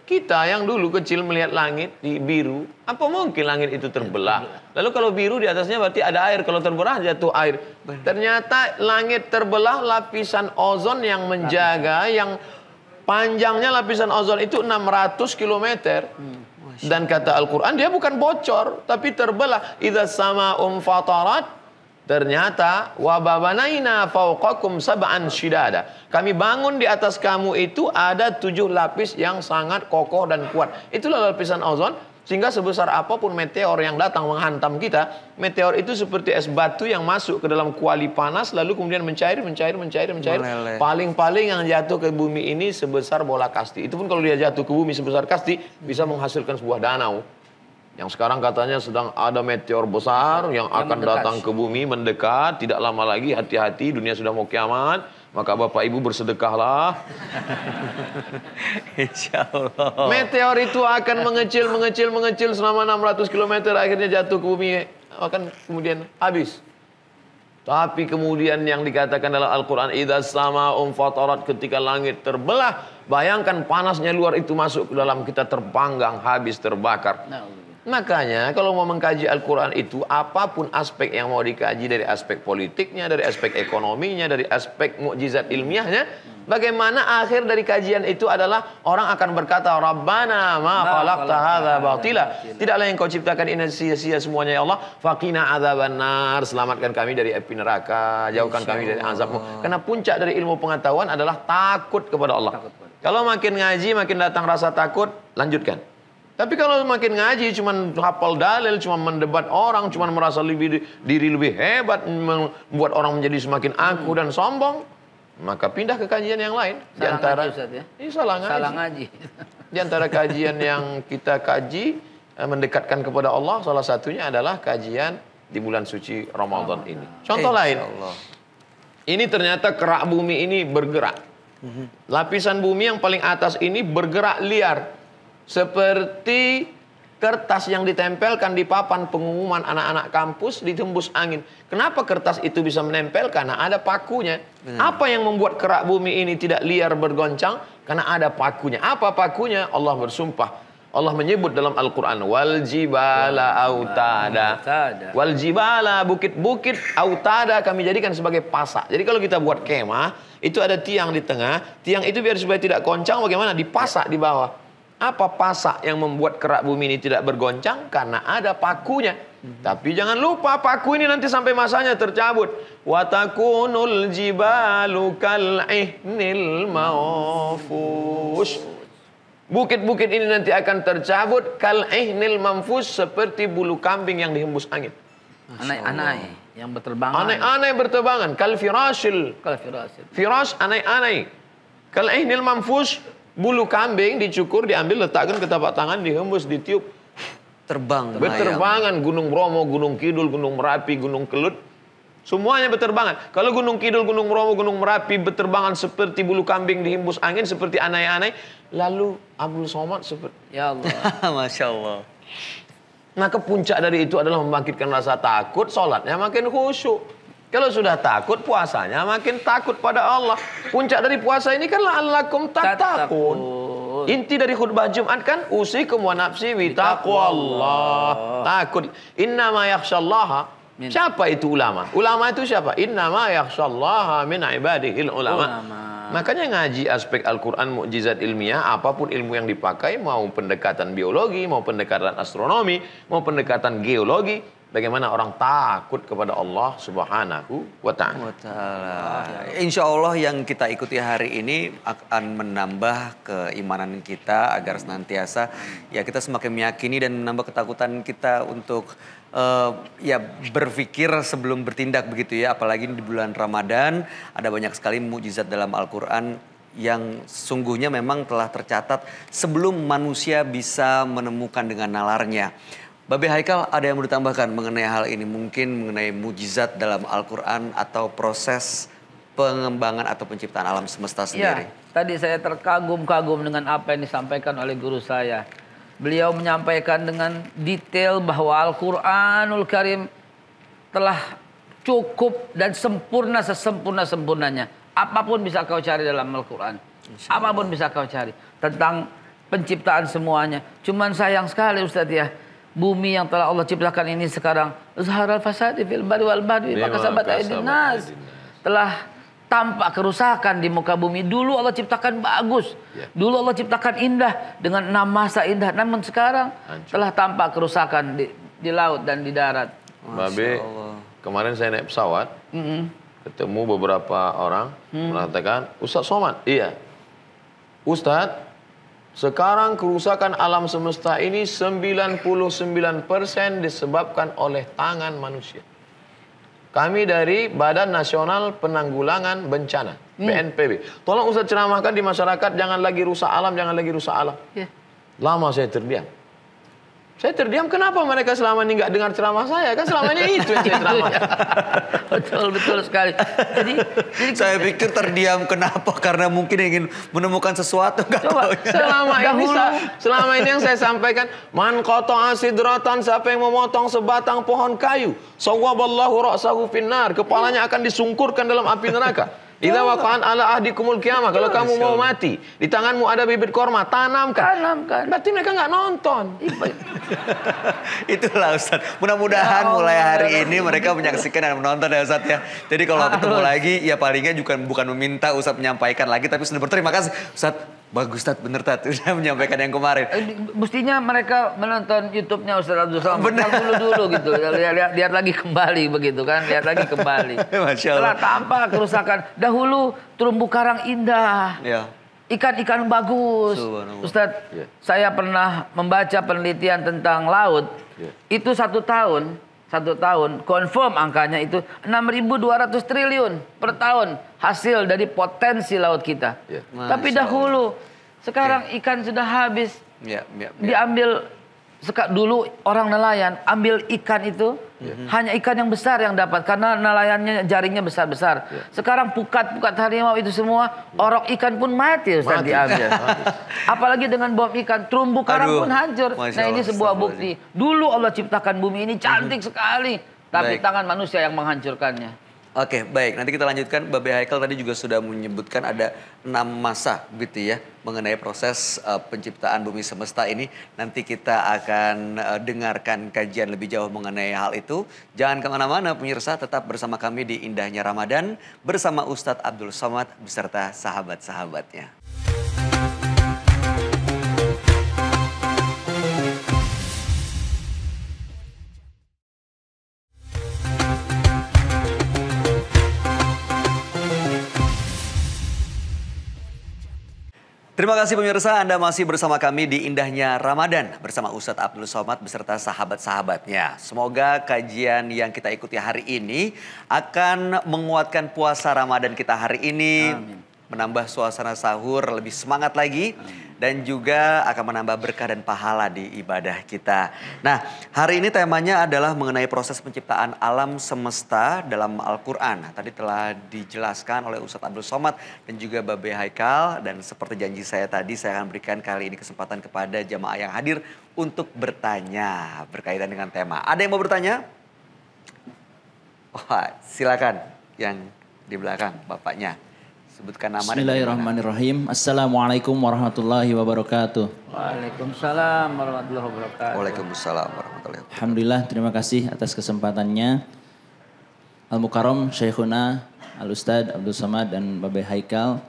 Speaker 3: Kita yang dulu kecil melihat langit di biru, apa mungkin langit itu terbelah? Iya, Lalu kalau biru di atasnya berarti ada air, kalau terbelah jatuh air. Ternyata langit terbelah lapisan ozon yang menjaga yang panjangnya lapisan ozon itu 600 km. Hmm, Dan kata Al-Qur'an dia bukan bocor tapi terbelah. Idza sama umfatarat. fatarat Ternyata wababanaina fauqakum sab'an syidada. Kami bangun di atas kamu itu ada tujuh lapis yang sangat kokoh dan kuat. Itulah lapisan ozon sehingga sebesar apapun meteor yang datang menghantam kita, meteor itu seperti es batu yang masuk ke dalam kuali panas lalu kemudian mencair, mencair, mencair, mencair. Paling-paling yang jatuh ke bumi ini sebesar bola kasti. Itu pun kalau dia jatuh ke bumi sebesar kasti bisa menghasilkan sebuah danau. Yang sekarang katanya sedang ada meteor besar yang, akan mendekat. datang ke bumi mendekat, tidak lama lagi hati-hati dunia sudah mau kiamat, maka Bapak Ibu bersedekahlah.
Speaker 1: Insya Allah. Meteor
Speaker 3: itu akan mengecil, mengecil, mengecil selama 600 km akhirnya jatuh ke bumi, akan kemudian habis. Tapi kemudian yang dikatakan dalam Al-Quran, Ida sama umfatarat ketika langit terbelah, bayangkan panasnya luar itu masuk ke dalam kita terpanggang, habis terbakar. Nah. Makanya kalau mau mengkaji Al-Quran itu apapun aspek yang mau dikaji dari aspek politiknya, dari aspek ekonominya, dari aspek mukjizat ilmiahnya. Bagaimana akhir dari kajian itu adalah orang akan berkata Rabbana ma falakta hadza batila. Tidaklah yang kau ciptakan ini sia-sia semuanya ya Allah. Faqina adzaban nar. Selamatkan kami dari api neraka, jauhkan kami dari azabmu. Karena puncak dari ilmu pengetahuan adalah takut kepada Allah. Kalau makin ngaji makin datang rasa takut, lanjutkan. Tapi kalau makin ngaji cuma hafal dalil, cuma mendebat orang, cuma merasa lebih diri lebih hebat, membuat orang menjadi semakin aku hmm. dan sombong, maka pindah ke kajian yang lain. Salah di antara ngaji, Ustaz, ya?
Speaker 2: Ini iya, salah ngaji. Salah ngaji.
Speaker 3: di antara kajian yang kita kaji eh, mendekatkan kepada Allah salah satunya adalah kajian di bulan suci Ramadan oh. ini. Contoh Insya lain. Allah. Ini ternyata kerak bumi ini bergerak. Mhm. Lapisan bumi yang paling atas ini bergerak liar seperti kertas yang ditempelkan di papan pengumuman anak-anak kampus ditembus angin. Kenapa kertas itu bisa menempel? Karena ada pakunya. Benar. Apa yang membuat kerak bumi ini tidak liar bergoncang? Karena ada pakunya. Apa pakunya? Allah bersumpah. Allah menyebut dalam Al-Quran wal jibala autada. Wal jibala bukit-bukit autada kami jadikan sebagai pasak. Jadi kalau kita buat kemah, itu ada tiang di tengah, tiang itu biar supaya tidak goncang. bagaimana? Dipasak di bawah. Apa pasak yang membuat kerak bumi ini tidak bergoncang? Karena ada pakunya. Hmm. Tapi jangan lupa paku ini nanti sampai masanya tercabut. Watakunul jibalu kal'ihnil ma'fus. Bukit-bukit ini nanti akan tercabut kal'ihnil manfus seperti bulu kambing yang dihembus angin.
Speaker 2: Anai-anai yang berterbangan.
Speaker 3: Anai-anai berterbangan. Kal firasil. Kal firasil. Firas anai-anai. Kal'ihnil Bulu kambing dicukur, diambil, letakkan ke tapak tangan, dihembus, ditiup. Terbang. Ya. Beterbangan Gunung Bromo, Gunung Kidul, Gunung Merapi, Gunung Kelut. Semuanya beterbangan. Kalau Gunung Kidul, Gunung Bromo, Gunung Merapi beterbangan seperti bulu kambing dihembus angin, seperti anai-anai. Lalu Abdul Somad seperti... Ya Allah.
Speaker 1: Masya Allah.
Speaker 3: Maka puncak dari itu adalah membangkitkan rasa takut, sholatnya makin khusyuk. Kalau sudah takut puasanya makin takut pada Allah. Puncak dari puasa ini kan la'allakum takut. Inti dari khutbah Jumat kan usi wa nafsi bi Allah Takut. Inna ma yakhshallaha Siapa itu ulama? Ulama itu siapa? Inna ma yakhshallaha min ibadihil ulama. ulama. Makanya ngaji aspek Al-Quran, mukjizat ilmiah, apapun ilmu yang dipakai, mau pendekatan biologi, mau pendekatan astronomi, mau pendekatan geologi, bagaimana orang takut kepada Allah
Speaker 1: Subhanahu wa taala. Insya Allah yang kita ikuti hari ini akan menambah keimanan kita agar senantiasa ya kita semakin meyakini dan menambah ketakutan kita untuk uh, ya berpikir sebelum bertindak begitu ya apalagi di bulan Ramadan ada banyak sekali mujizat dalam Al-Qur'an yang sungguhnya memang telah tercatat sebelum manusia bisa menemukan dengan nalarnya. Babe Haikal ada yang mau ditambahkan mengenai hal ini? Mungkin mengenai mujizat dalam Al-Quran atau proses pengembangan atau penciptaan alam semesta ya, sendiri. Ya,
Speaker 2: tadi saya terkagum-kagum dengan apa yang disampaikan oleh guru saya. Beliau menyampaikan dengan detail bahwa Al-Quranul Karim telah cukup dan sempurna sesempurna-sempurnanya. Apapun bisa kau cari dalam Al-Quran. Apapun bisa kau cari. Tentang penciptaan semuanya. Cuman sayang sekali Ustadz ya bumi yang telah Allah ciptakan ini sekarang zaharal fasad fil barri wal badwi maka sahabat nas telah tampak kerusakan di muka bumi dulu Allah ciptakan bagus ya. dulu Allah ciptakan indah dengan enam masa indah namun sekarang telah tampak kerusakan di, di laut dan di darat Babe
Speaker 3: kemarin saya naik pesawat mm -hmm. ketemu beberapa orang mm. mengatakan ustaz Somad iya ustaz sekarang kerusakan alam semesta ini 99% disebabkan oleh tangan manusia. Kami dari Badan Nasional Penanggulangan Bencana, hmm. BNPB. Tolong Ustaz ceramahkan di masyarakat, jangan lagi rusak alam, jangan lagi rusak alam. Yeah. Lama saya terdiam. Saya terdiam kenapa mereka selama ini nggak dengar ceramah saya kan selamanya itu yang saya ceramah.
Speaker 1: betul betul sekali. Jadi, jadi saya pikir terdiam kenapa karena mungkin ingin menemukan sesuatu. Coba selama ini selama ini yang saya sampaikan man
Speaker 3: koto asidratan siapa yang memotong sebatang pohon kayu sawaballahu ra'sahu finnar kepalanya akan disungkurkan dalam api neraka. Idza waqan ala ahdikumul kiamah. Kalau kamu mau mati, di tanganmu ada bibit korma, tanamkan. Tanamkan. Berarti mereka nggak nonton.
Speaker 1: Itulah Ustaz. Mudah-mudahan ya mulai hari ini mereka menyaksikan dan menonton ya Ustaz ya. Jadi kalau ketemu lagi ya palingnya juga bukan meminta Ustaz menyampaikan lagi tapi sudah berterima kasih Ustaz Bagus Tat, bener Tat, udah menyampaikan yang kemarin. Eh,
Speaker 2: mestinya mereka menonton YouTube-nya Ustaz Abdul Somad. Dulu dulu gitu, ya, lihat, lihat, lihat lagi kembali begitu kan, lihat lagi kembali.
Speaker 1: Masya Allah. Setelah
Speaker 2: tampak kerusakan. Dahulu terumbu karang indah. Ya. Ikan-ikan bagus. Ustaz, ya. saya pernah membaca penelitian tentang laut. Ya. Itu satu tahun satu tahun, confirm angkanya itu 6.200 triliun per tahun hasil dari potensi laut kita. Ya. Tapi dahulu, sekarang ya. ikan sudah habis, ya, ya, ya. diambil dulu orang nelayan ambil ikan itu Ya. Mm-hmm. Hanya ikan yang besar yang dapat karena nelayannya jaringnya besar-besar. Ya. Sekarang pukat-pukat harimau itu semua orok ikan pun mati Ustaz diambil. Apalagi dengan bom ikan, terumbu karang pun hancur. Nah, Masya nah, ini sebuah bukti. Dulu Allah ciptakan bumi ini cantik mm-hmm. sekali, tapi Baik. tangan manusia yang menghancurkannya.
Speaker 1: Oke, okay, baik. Nanti kita lanjutkan. Babe Haikel tadi juga sudah menyebutkan ada enam masa gitu ya mengenai proses uh, penciptaan bumi semesta ini. Nanti kita akan uh, dengarkan kajian lebih jauh mengenai hal itu. Jangan kemana-mana pemirsa, tetap bersama kami di Indahnya Ramadan bersama Ustadz Abdul Somad beserta sahabat-sahabatnya. Terima kasih pemirsa Anda masih bersama kami di Indahnya Ramadan bersama Ustadz Abdul Somad beserta sahabat-sahabatnya. Semoga kajian yang kita ikuti hari ini akan menguatkan puasa Ramadan kita hari ini. Amin menambah suasana sahur lebih semangat lagi dan juga akan menambah berkah dan pahala di ibadah kita. Nah, hari ini temanya adalah mengenai proses penciptaan alam semesta dalam Al-Qur'an. Nah, tadi telah dijelaskan oleh Ustadz Abdul Somad dan juga Babe Haikal dan seperti janji saya tadi saya akan berikan kali ini kesempatan kepada jamaah yang hadir untuk bertanya berkaitan dengan tema. Ada yang mau bertanya? Wah, silakan yang di belakang bapaknya. Sebutkan nama Bismillahirrahmanirrahim.
Speaker 4: Assalamualaikum warahmatullahi wabarakatuh.
Speaker 1: Waalaikumsalam warahmatullahi wabarakatuh.
Speaker 4: Waalaikumsalam warahmatullahi wabarakatuh. Alhamdulillah terima kasih atas kesempatannya. Al Mukarom Syekhuna Al Ustad Abdul Samad dan Babe Haikal.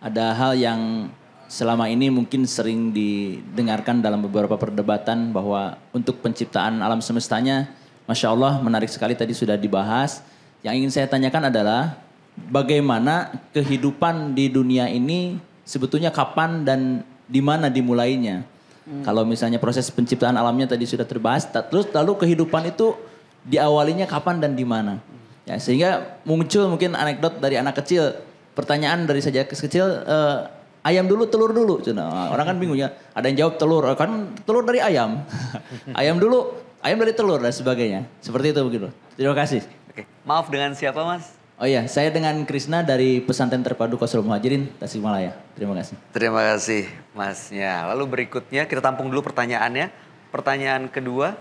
Speaker 4: Ada hal yang selama ini mungkin sering didengarkan dalam beberapa perdebatan bahwa untuk penciptaan alam semestanya, masya Allah menarik sekali tadi sudah dibahas. Yang ingin saya tanyakan adalah bagaimana kehidupan di dunia ini sebetulnya kapan dan di mana dimulainya. Hmm. Kalau misalnya proses penciptaan alamnya tadi sudah terbahas, terus lalu kehidupan itu diawalinya kapan dan di mana. Ya, sehingga muncul mungkin anekdot dari anak kecil, pertanyaan dari sejak kecil uh, ayam dulu telur dulu. Nah, orang kan bingung ya, ada yang jawab telur, kan telur dari ayam. ayam dulu, ayam dari telur dan sebagainya. Seperti itu begitu. Terima kasih. Oke. Maaf dengan
Speaker 1: siapa, Mas?
Speaker 4: Oh iya, saya dengan Krisna dari Pesantren Terpadu Kosrul Muhajirin, Tasikmalaya. Terima kasih.
Speaker 1: Terima kasih, Masnya. Lalu berikutnya kita tampung dulu pertanyaannya. Pertanyaan kedua,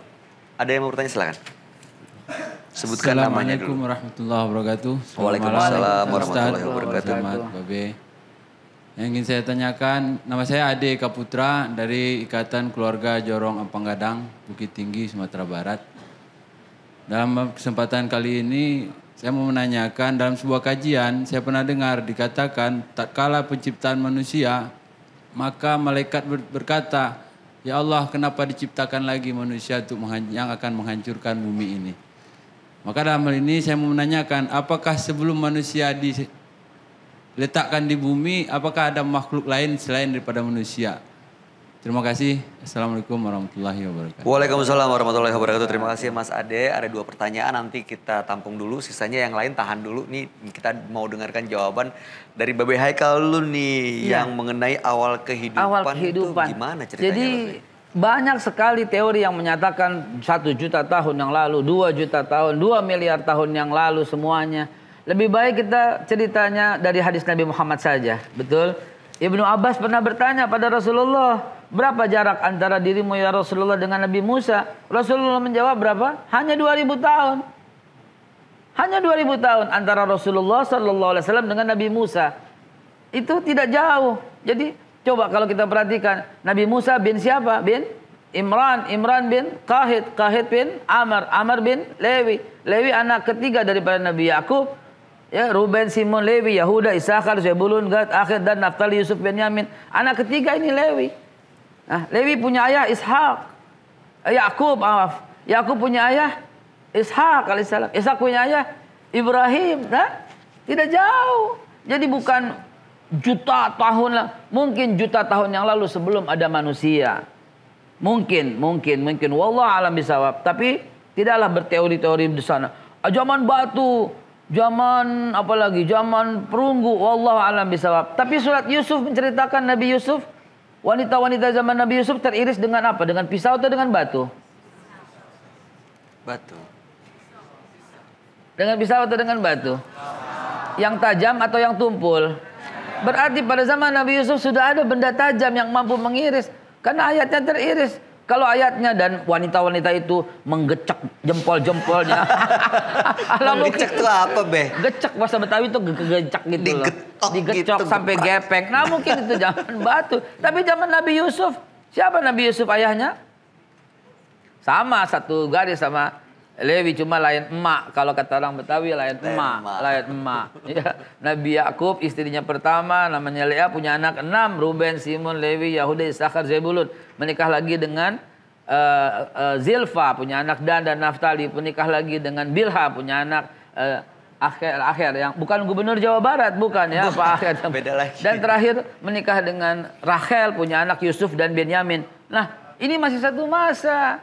Speaker 1: ada yang mau bertanya silakan. Sebutkan namanya dulu. Assalamualaikum
Speaker 4: warahmatullahi wabarakatuh. Waalaikumsalam warahmatullahi wabarakatuh. Selamat, Babe. Yang ingin saya tanyakan, nama saya Ade Kaputra dari Ikatan Keluarga Jorong Ampanggadang, Bukit Tinggi, Sumatera Barat. Dalam kesempatan kali ini saya mau menanyakan dalam sebuah kajian saya pernah dengar dikatakan tak kalah penciptaan manusia maka malaikat berkata, "Ya Allah, kenapa diciptakan lagi manusia untuk yang akan menghancurkan bumi ini?" Maka dalam hal ini saya mau menanyakan, apakah sebelum manusia diletakkan di bumi, apakah ada makhluk lain selain daripada manusia? Terima kasih. Assalamualaikum warahmatullahi wabarakatuh. Waalaikumsalam warahmatullahi wabarakatuh. Terima kasih Mas
Speaker 1: Ade. Ada dua pertanyaan nanti kita tampung dulu. Sisanya yang lain tahan dulu. Nih kita mau dengarkan jawaban dari Babe Haikal lu nih. Ya. Yang mengenai awal kehidupan. Awal kehidupan. Itu gimana ceritanya? Jadi Babe?
Speaker 2: banyak sekali teori yang menyatakan satu juta tahun yang lalu, dua juta tahun, dua miliar tahun yang lalu semuanya. Lebih baik kita ceritanya dari hadis Nabi Muhammad saja. Betul? Ibnu Abbas pernah bertanya pada Rasulullah. Berapa jarak antara dirimu ya Rasulullah dengan Nabi Musa? Rasulullah menjawab berapa? Hanya 2000 tahun. Hanya 2000 tahun antara Rasulullah sallallahu alaihi wasallam dengan Nabi Musa. Itu tidak jauh. Jadi coba kalau kita perhatikan Nabi Musa bin siapa? Bin Imran, Imran bin Kahit, Kahit bin Amr, Amr bin Lewi. Lewi anak ketiga daripada Nabi Yakub, ya Ruben, Simon, Lewi, Yahuda, Isakar, Zebulun, Gad, Akhir dan Naftali, Yusuf, Benyamin. Anak ketiga ini Lewi. Nah, Lewi punya ayah Ishak. Eh, Yakub maaf. Yakub punya ayah Ishak alaihissalam. Ishak punya ayah Ibrahim. Nah, tidak jauh. Jadi bukan juta tahun lah. Mungkin juta tahun yang lalu sebelum ada manusia. Mungkin, mungkin, mungkin. Wallah alam bisawab. Tapi tidaklah berteori-teori di sana. Ah, zaman batu, zaman apa lagi? zaman perunggu. Wallah alam bisawab. Tapi surat Yusuf menceritakan Nabi Yusuf Wanita-wanita zaman Nabi Yusuf teriris dengan apa? Dengan pisau atau dengan batu? Batu. Dengan pisau atau dengan batu? Yang tajam atau yang tumpul? Berarti pada zaman Nabi Yusuf sudah ada benda tajam yang mampu mengiris. Karena ayatnya teriris. Kalau ayatnya dan wanita-wanita itu menggecek jempol-jempolnya. Lalu gecek apa, Beh? Gecek bahasa Betawi itu gegecek gitu loh. Gitu, Digecok gitu, sampai gepeng. gepek. Nah mungkin itu zaman batu. Tapi zaman Nabi Yusuf, siapa Nabi Yusuf ayahnya? Sama satu garis sama Lewi cuma lain emak. Kalau kata orang Betawi lain emak, lain emak. Ya. Nabi Yakub istrinya pertama namanya Lea punya anak enam Ruben, Simon, Levi, Yahudi, Sakar, Zebulun. Menikah lagi dengan uh, uh, Zilfa punya anak Dan dan Naftali. Menikah lagi dengan Bilha punya anak uh, akhir akhir yang bukan gubernur Jawa Barat bukan ya Pak Akhir beda lagi dan terakhir menikah dengan Rachel punya anak Yusuf dan Benyamin nah ini masih satu masa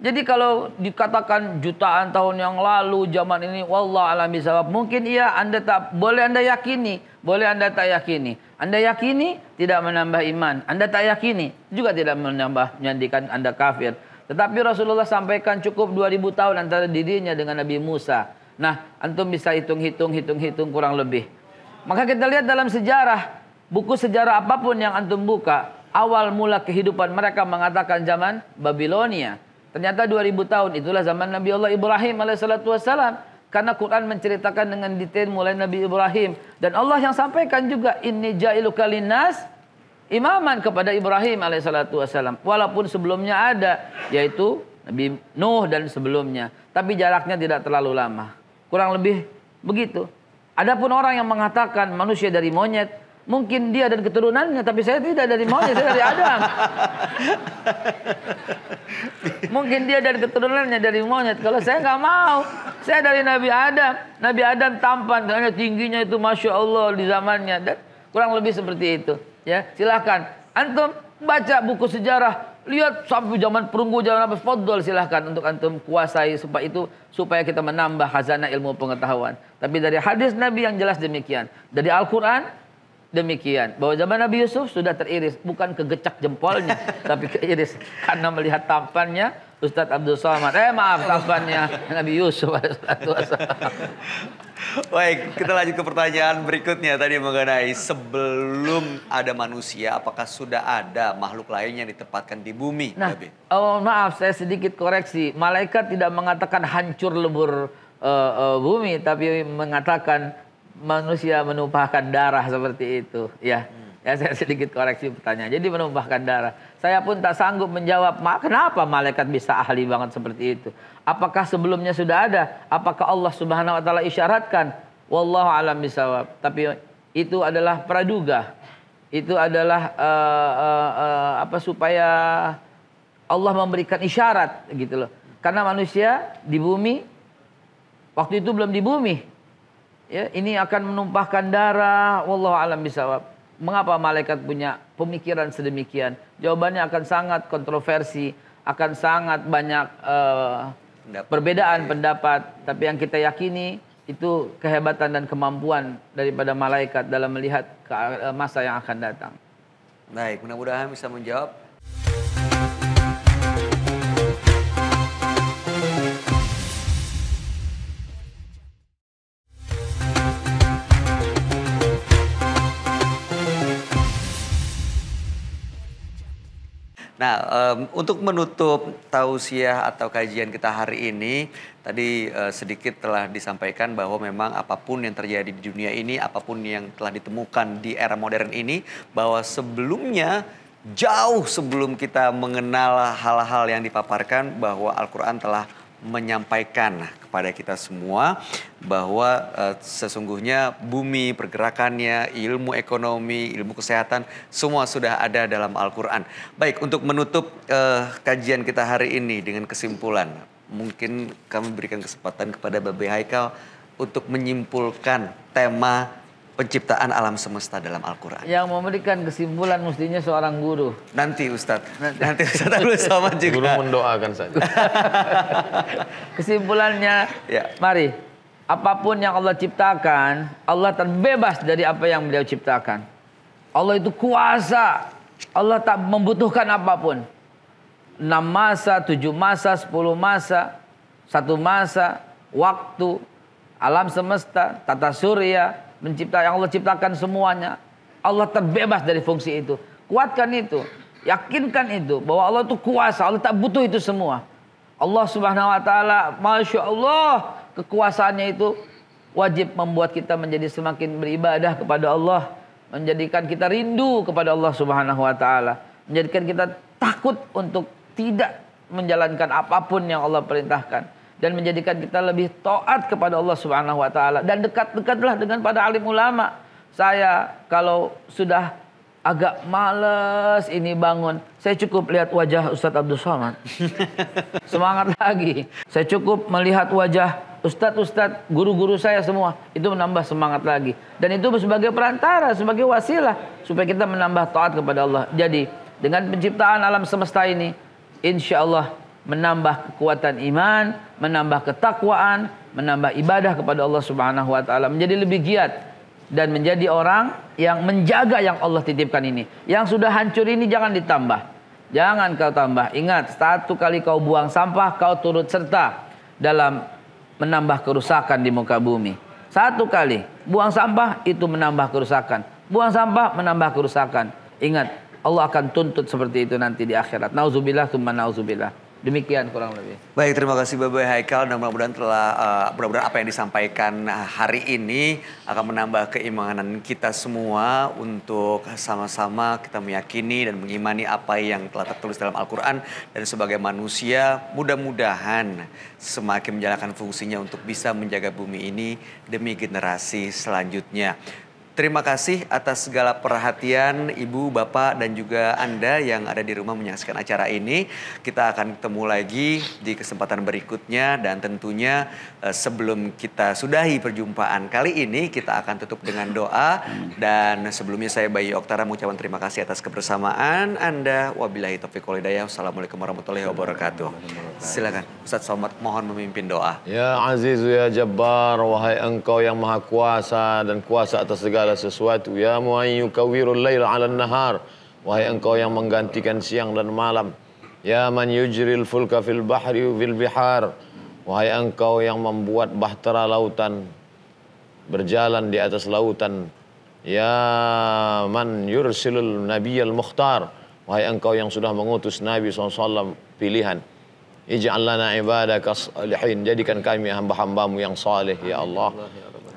Speaker 2: jadi kalau dikatakan jutaan tahun yang lalu zaman ini wallah alam sebab mungkin iya Anda tak boleh Anda yakini, boleh Anda tak yakini. Anda yakini tidak menambah iman, Anda tak yakini juga tidak menambah menjadikan Anda kafir. Tetapi Rasulullah sampaikan cukup 2000 tahun antara dirinya dengan Nabi Musa. Nah, antum bisa hitung-hitung hitung-hitung kurang lebih. Maka kita lihat dalam sejarah, buku sejarah apapun yang antum buka, awal mula kehidupan mereka mengatakan zaman Babilonia Ternyata 2000 tahun itulah zaman Nabi Allah Ibrahim alaihissalam Karena Quran menceritakan dengan detail mulai Nabi Ibrahim. Dan Allah yang sampaikan juga. ini ja'ilu kalinas imaman kepada Ibrahim alaihissalam Walaupun sebelumnya ada. Yaitu Nabi Nuh dan sebelumnya. Tapi jaraknya tidak terlalu lama. Kurang lebih begitu. Adapun orang yang mengatakan manusia dari monyet. Mungkin dia dan keturunannya, tapi saya tidak dari maunya, saya dari Adam. Mungkin dia dari keturunannya, dari monyet. Kalau saya nggak mau, saya dari Nabi Adam. Nabi Adam tampan, karena tingginya itu Masya Allah di zamannya. Dan kurang lebih seperti itu. Ya, silahkan. Antum baca buku sejarah lihat sampai zaman perunggu zaman apa fadl silahkan untuk antum kuasai supaya itu supaya kita menambah khazanah ilmu pengetahuan tapi dari hadis nabi yang jelas demikian dari Al Quran demikian bahwa zaman Nabi Yusuf sudah teriris bukan kegecak jempolnya tapi keiris karena melihat tampannya Ustadz Abdul Somad eh maaf tampannya Nabi Yusuf
Speaker 1: Baik, kita lanjut ke pertanyaan berikutnya tadi mengenai sebelum ada manusia, apakah sudah ada makhluk lain yang ditempatkan di bumi? Nah,
Speaker 2: oh, maaf, saya sedikit koreksi. Malaikat tidak mengatakan hancur lebur uh, uh, bumi, tapi mengatakan manusia menumpahkan darah seperti itu ya hmm. ya saya sedikit koreksi pertanyaan jadi menumpahkan darah saya pun tak sanggup menjawab kenapa malaikat bisa ahli banget seperti itu apakah sebelumnya sudah ada apakah Allah subhanahu wa taala isyaratkan wallahu alam bisawab tapi itu adalah praduga itu adalah uh, uh, uh, apa supaya Allah memberikan isyarat gitu loh karena manusia di bumi waktu itu belum di bumi ya, ini akan menumpahkan darah. Wallahu alam bisawab. Mengapa malaikat punya pemikiran sedemikian? Jawabannya akan sangat kontroversi, akan sangat banyak uh, perbedaan iya. pendapat. Tapi yang kita yakini itu kehebatan dan kemampuan daripada malaikat dalam melihat eh, masa yang akan datang.
Speaker 1: Baik, mudah-mudahan bisa menjawab Nah, um, untuk menutup tausiah atau kajian kita hari ini, tadi uh, sedikit telah disampaikan bahwa memang apapun yang terjadi di dunia ini, apapun yang telah ditemukan di era modern ini, bahwa sebelumnya jauh sebelum kita mengenal hal-hal yang dipaparkan bahwa Al-Qur'an telah menyampaikan kepada kita semua bahwa eh, sesungguhnya bumi, pergerakannya, ilmu ekonomi, ilmu kesehatan semua sudah ada dalam Al-Qur'an. Baik, untuk menutup uh, kajian kita hari ini dengan kesimpulan, mungkin kami berikan kesempatan kepada Babi Haikal untuk menyimpulkan tema penciptaan alam semesta dalam Al-Quran.
Speaker 2: Yang memberikan kesimpulan mestinya seorang guru. Nanti Ustadz, nanti,
Speaker 1: Ustadz Abdul Somad juga. Guru mendoakan saja.
Speaker 2: Kesimpulannya, ya. mari. Apapun yang Allah ciptakan, Allah terbebas dari apa yang beliau ciptakan. Allah itu kuasa. Allah tak membutuhkan apapun. 6 masa, 7 masa, 10 masa, satu masa, waktu, alam semesta, tata surya, mencipta yang Allah ciptakan semuanya. Allah terbebas dari fungsi itu. Kuatkan itu, yakinkan itu bahwa Allah itu kuasa, Allah tak butuh itu semua. Allah Subhanahu wa taala, Masya Allah, kekuasaannya itu wajib membuat kita menjadi semakin beribadah kepada Allah, menjadikan kita rindu kepada Allah Subhanahu wa taala, menjadikan kita takut untuk tidak menjalankan apapun yang Allah perintahkan dan menjadikan kita lebih taat kepada Allah Subhanahu wa taala dan dekat-dekatlah dengan pada alim ulama. Saya kalau sudah agak males ini bangun, saya cukup lihat wajah Ustadz Abdul Somad. Semangat lagi. Saya cukup melihat wajah Ustadz-Ustadz, guru-guru saya semua. Itu menambah semangat lagi. Dan itu sebagai perantara, sebagai wasilah. Supaya kita menambah taat kepada Allah. Jadi dengan penciptaan alam semesta ini, insya Allah menambah kekuatan iman, menambah ketakwaan, menambah ibadah kepada Allah Subhanahu wa taala, menjadi lebih giat dan menjadi orang yang menjaga yang Allah titipkan ini. Yang sudah hancur ini jangan ditambah. Jangan kau tambah. Ingat, satu kali kau buang sampah, kau turut serta dalam menambah kerusakan di muka bumi. Satu kali buang sampah itu menambah kerusakan. Buang sampah menambah kerusakan. Ingat, Allah akan tuntut seperti itu nanti di akhirat. Nauzubillah, tsumma nauzubillah. Demikian kurang lebih.
Speaker 1: Baik, terima kasih Bapak Haikal dan mudah-mudahan telah eh, mudah-mudahan apa yang disampaikan eh, hari ini akan menambah keimanan kita semua untuk sama-sama kita meyakini dan mengimani apa yang telah tertulis dalam Al-Qur'an dan sebagai manusia mudah-mudahan semakin menjalankan fungsinya untuk bisa menjaga bumi ini demi generasi selanjutnya. Terima kasih atas segala perhatian Ibu, Bapak, dan juga Anda yang ada di rumah menyaksikan acara ini. Kita akan ketemu lagi di kesempatan berikutnya dan tentunya eh, sebelum kita sudahi perjumpaan kali ini kita akan tutup dengan doa dan sebelumnya saya Bayi Oktara mengucapkan terima kasih atas kebersamaan Anda. Wabillahi taufiq wal hidayah. Wassalamualaikum warahmatullahi wabarakatuh. Silakan Ustadz Somad mohon memimpin doa.
Speaker 3: Ya Aziz ya Jabbar wahai Engkau yang Maha Kuasa dan kuasa atas segala segala sesuatu. Ya muayyukawirul lail ala nahar. Wahai engkau yang menggantikan siang dan malam. Ya man yujril fulka fil bahri fil bihar. Wahai engkau yang membuat bahtera lautan berjalan di atas lautan. Ya man yursilul nabiyal mukhtar. Wahai engkau yang sudah mengutus Nabi SAW pilihan. Ij'al lana ibadaka salihin. Jadikan kami hamba-hambamu yang saleh ya Allah.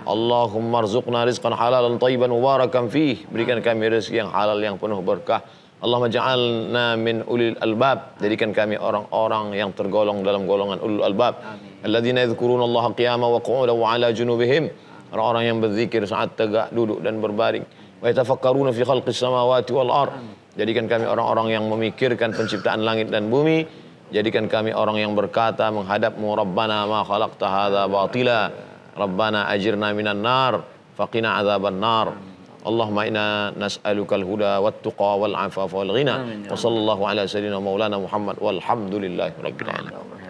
Speaker 3: Allahumma rizqna rizqan halalan tayyiban mubarakan fih. Berikan kami rezeki yang halal yang penuh berkah. Allahumma ja'alna min ulil albab. Jadikan kami orang-orang yang tergolong dalam golongan ulul albab. Alladzina yadhkuruna Allah qiyama wa qu'udan wa ala junubihim. Orang-orang yang berzikir saat tegak, duduk dan berbaring. Wa yatafakkaruna fi khalqis samawati wal ar. Jadikan kami orang-orang yang memikirkan penciptaan langit dan bumi. Jadikan kami orang yang berkata menghadapmu Rabbana ma khalaqta hadha batila. Rabbana ajirna minan nar faqina azaban nar. Allahumma inna nas'alukal huda wat tuqa wal afafa wal ghina. Ya wa sallallahu ala sayyidina maulana Muhammad walhamdulillahi rabbil alamin.